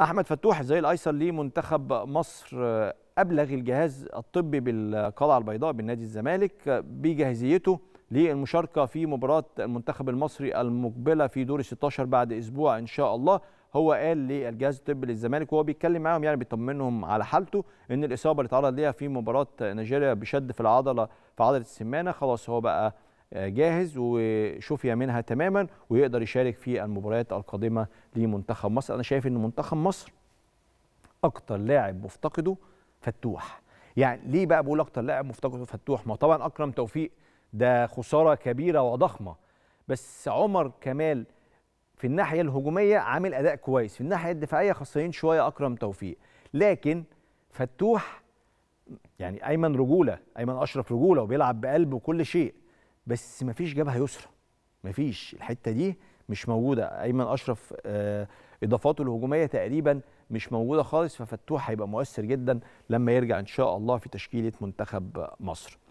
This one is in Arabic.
احمد فتوح زي الايسر لمنتخب مصر ابلغ الجهاز الطبي بالقلعه البيضاء بالنادي الزمالك بجاهزيته للمشاركه في مباراه المنتخب المصري المقبله في دور 16 بعد اسبوع ان شاء الله هو قال للجهاز الطبي للزمالك وهو بيتكلم معاهم يعني بيطمنهم على حالته ان الاصابه اللي اتعرض ليها في مباراه نيجيريا بشد في العضله في عضله السمانه خلاص هو بقى جاهز وشفي منها تماما ويقدر يشارك في المباريات القادمه لمنتخب مصر انا شايف ان منتخب مصر اكتر لاعب مفتقده فتوح يعني ليه بقى بقول اكتر لاعب مفتقده فتوح ما طبعا اكرم توفيق ده خساره كبيره وضخمه بس عمر كمال في الناحيه الهجوميه عامل اداء كويس في الناحيه الدفاعيه خاصين شويه اكرم توفيق لكن فتوح يعني ايمن رجوله ايمن اشرف رجوله وبيلعب بقلب وكل شيء بس فيش جبهه يسرى فيش الحته دي مش موجوده ايمن اشرف آه، اضافاته الهجوميه تقريبا مش موجوده خالص ففتوح هيبقى مؤثر جدا لما يرجع ان شاء الله في تشكيله منتخب مصر